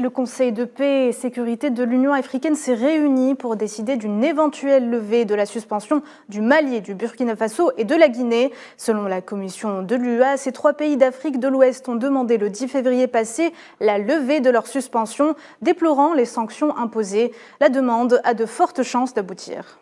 le Conseil de paix et sécurité de l'Union africaine s'est réuni pour décider d'une éventuelle levée de la suspension du Mali, du Burkina Faso et de la Guinée. Selon la commission de l'UA, ces trois pays d'Afrique de l'Ouest ont demandé le 10 février passé la levée de leur suspension, déplorant les sanctions imposées. La demande a de fortes chances d'aboutir.